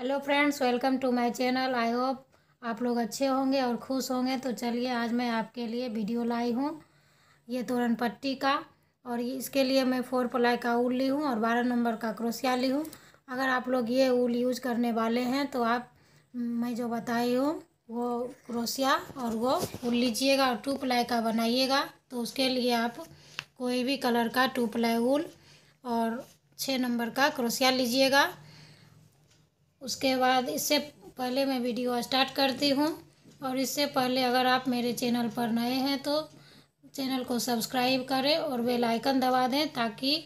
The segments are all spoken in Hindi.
hello friends welcome to my channel I hope आप लोग अच्छे होंगे और खुश होंगे तो चलिए आज मैं आपके लिए वीडियो लाई हूँ ये तोरण पट्टी का और इसके लिए मैं फोर प्लाई का ऊल ली हूँ और बारह नंबर का क्रोसिया ली हूँ अगर आप लोग ये ऊल यूज करने वाले हैं तो आप हम्म, मैं जो बताई हूँ वो क्रोसिया और वो ऊल लीजिएगा और टू प्लाई का बनाइएगा तो उसके लिए आप कोई भी कलर का टू प्लाई ऊल और छः नंबर का क्रोसिया लीजिएगा उसके बाद इससे पहले मैं वीडियो स्टार्ट करती हूँ और इससे पहले अगर आप मेरे चैनल पर नए हैं तो चैनल को सब्सक्राइब करें और बेल आइकन दबा दें ताकि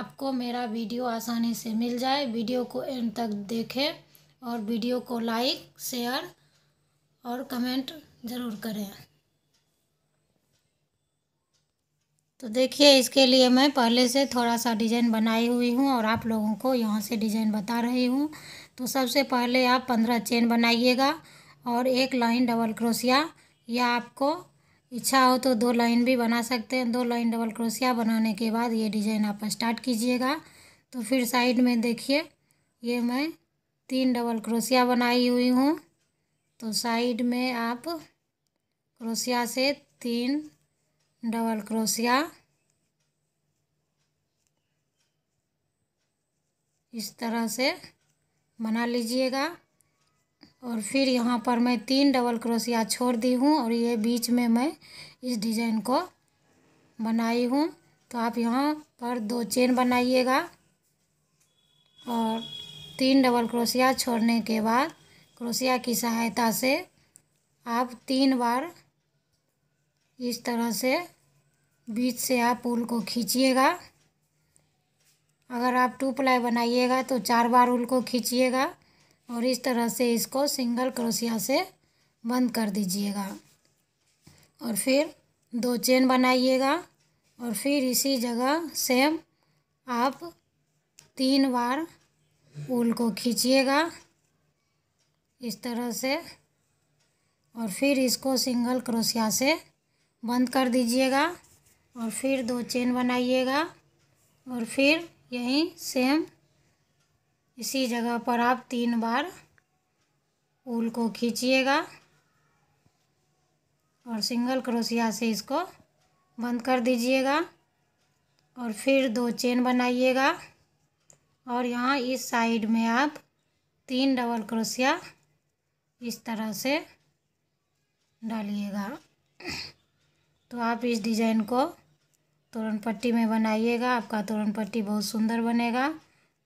आपको मेरा वीडियो आसानी से मिल जाए वीडियो को एंड तक देखें और वीडियो को लाइक शेयर और कमेंट ज़रूर करें तो देखिए इसके लिए मैं पहले से थोड़ा सा डिज़ाइन बनाई हुई हूँ और आप लोगों को यहाँ से डिज़ाइन बता रही हूँ तो सबसे पहले आप पंद्रह चेन बनाइएगा और एक लाइन डबल क्रोशिया या आपको इच्छा हो तो दो लाइन भी बना सकते हैं दो लाइन डबल क्रोशिया बनाने के बाद ये डिज़ाइन आप स्टार्ट कीजिएगा तो फिर साइड में देखिए ये मैं तीन डबल क्रोशिया बनाई हुई हूँ तो साइड में आप क्रोशिया से तीन डबल क्रोशिया इस तरह से बना लीजिएगा और फिर यहाँ पर मैं तीन डबल क्रोशिया छोड़ दी हूँ और ये बीच में मैं इस डिज़ाइन को बनाई हूँ तो आप यहाँ पर दो चेन बनाइएगा और तीन डबल क्रोशिया छोड़ने के बाद क्रोशिया की सहायता से आप तीन बार इस तरह से बीच से आप उल को खींचिएगा अगर आप टू प्लाई बनाइएगा तो चार बार उल को खींचिएगा और इस तरह से इसको सिंगल क्रोशिया से बंद कर दीजिएगा और फिर दो चेन बनाइएगा और फिर इसी जगह सेम आप तीन बार उल को खींचिएगा इस तरह से और फिर इसको सिंगल क्रोशिया से बंद कर दीजिएगा और फिर दो चेन बनाइएगा और फिर यहीं सेम इसी जगह पर आप तीन बार ऊल को खींचिएगा और सिंगल क्रोशिया से इसको बंद कर दीजिएगा और फिर दो चेन बनाइएगा और यहाँ इस साइड में आप तीन डबल क्रोशिया इस तरह से डालिएगा तो आप इस डिज़ाइन को तोरण पट्टी में बनाइएगा आपका तोरण पट्टी बहुत सुंदर बनेगा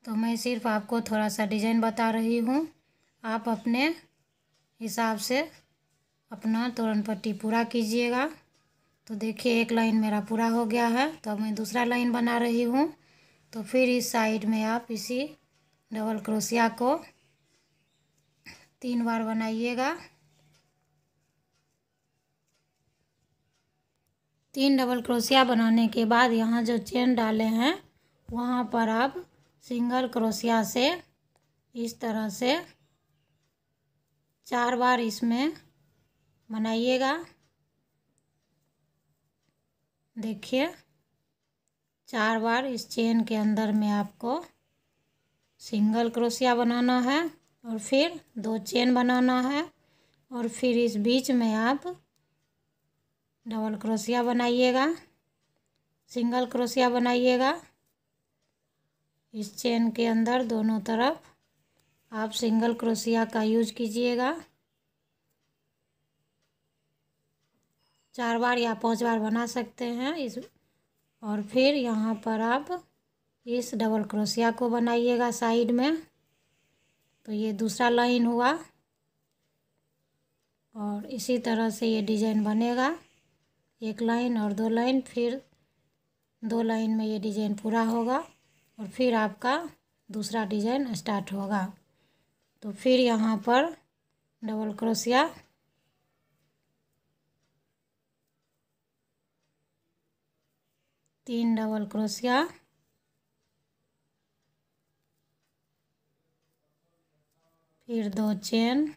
तो मैं सिर्फ आपको थोड़ा सा डिज़ाइन बता रही हूँ आप अपने हिसाब से अपना तोरण पट्टी पूरा कीजिएगा तो देखिए एक लाइन मेरा पूरा हो गया है तो मैं दूसरा लाइन बना रही हूँ तो फिर इस साइड में आप इसी डबल क्रोशिया को तीन बार बनाइएगा तीन डबल क्रोशिया बनाने के बाद यहाँ जो चेन डाले हैं वहाँ पर आप सिंगल क्रोशिया से इस तरह से चार बार इसमें बनाइएगा देखिए चार बार इस चेन के अंदर में आपको सिंगल क्रोशिया बनाना है और फिर दो चेन बनाना है और फिर इस बीच में आप डबल क्रोशिया बनाइएगा सिंगल क्रोशिया बनाइएगा इस चेन के अंदर दोनों तरफ आप सिंगल क्रोशिया का यूज कीजिएगा चार बार या पांच बार बना सकते हैं इस और फिर यहाँ पर आप इस डबल क्रोशिया को बनाइएगा साइड में तो ये दूसरा लाइन हुआ और इसी तरह से ये डिज़ाइन बनेगा एक लाइन और दो लाइन फिर दो लाइन में ये डिजाइन पूरा होगा और फिर आपका दूसरा डिजाइन स्टार्ट होगा तो फिर यहाँ पर डबल क्रोशिया तीन डबल क्रोशिया फिर दो चेन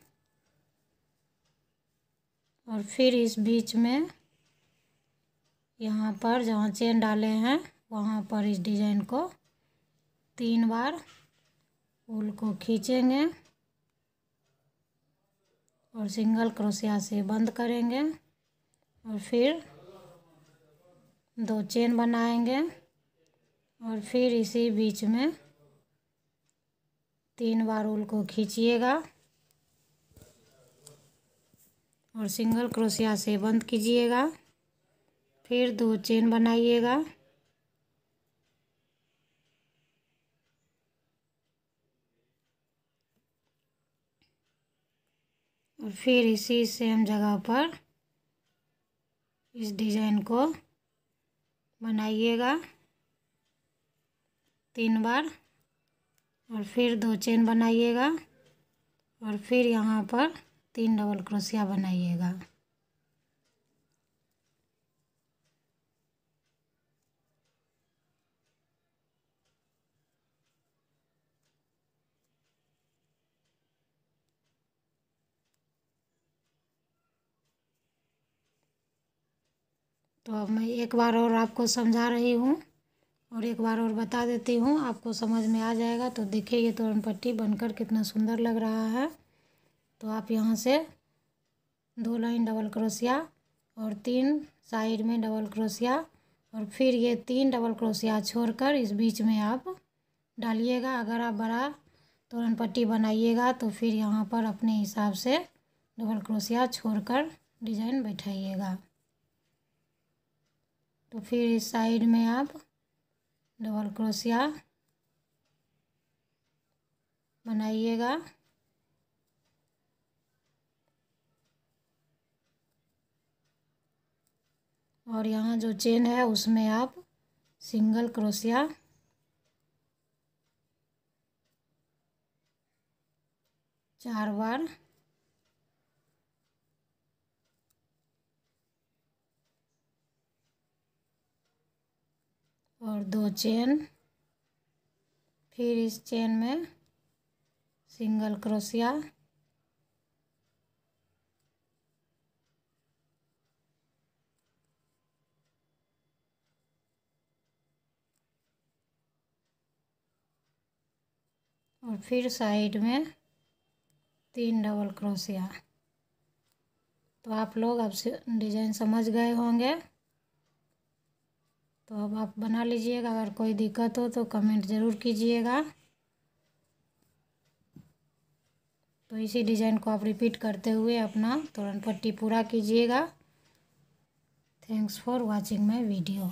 और फिर इस बीच में यहाँ पर जहाँ चेन डाले हैं वहाँ पर इस डिजाइन को तीन बार उल को खींचेंगे और सिंगल क्रोशिया से बंद करेंगे और फिर दो चेन बनाएंगे और फिर इसी बीच में तीन बार उल को खींचिएगा और सिंगल क्रोशिया से बंद कीजिएगा फिर दो चेन बनाइएगा और फिर इसी सेम जगह पर इस डिज़ाइन को बनाइएगा तीन बार और फिर दो चेन बनाइएगा और फिर यहाँ पर तीन डबल क्रोशिया बनाइएगा तो अब मैं एक बार और आपको समझा रही हूँ और एक बार और बता देती हूँ आपको समझ में आ जाएगा तो देखिए ये तोरण पट्टी बनकर कितना सुंदर लग रहा है तो आप यहाँ से दो लाइन डबल क्रोशिया और तीन साइड में डबल क्रोशिया और फिर ये तीन डबल क्रोशिया छोड़कर इस बीच में आप डालिएगा अगर आप बड़ा तोरण पट्टी बनाइएगा तो फिर यहाँ पर अपने हिसाब से डबल क्रोशिया छोड़कर डिजाइन बैठाइएगा तो फिर इस साइड में आप डबल क्रोशिया बनाइएगा और यहाँ जो चेन है उसमें आप सिंगल क्रोशिया चार बार और दो चेन फिर इस चेन में सिंगल क्रोशिया और फिर साइड में तीन डबल क्रोशिया तो आप लोग अब डिज़ाइन समझ गए होंगे तो अब आप बना लीजिएगा अगर कोई दिक्कत हो तो कमेंट ज़रूर कीजिएगा तो इसी डिज़ाइन को आप रिपीट करते हुए अपना तोरण पट्टी पूरा कीजिएगा thanks for watching my video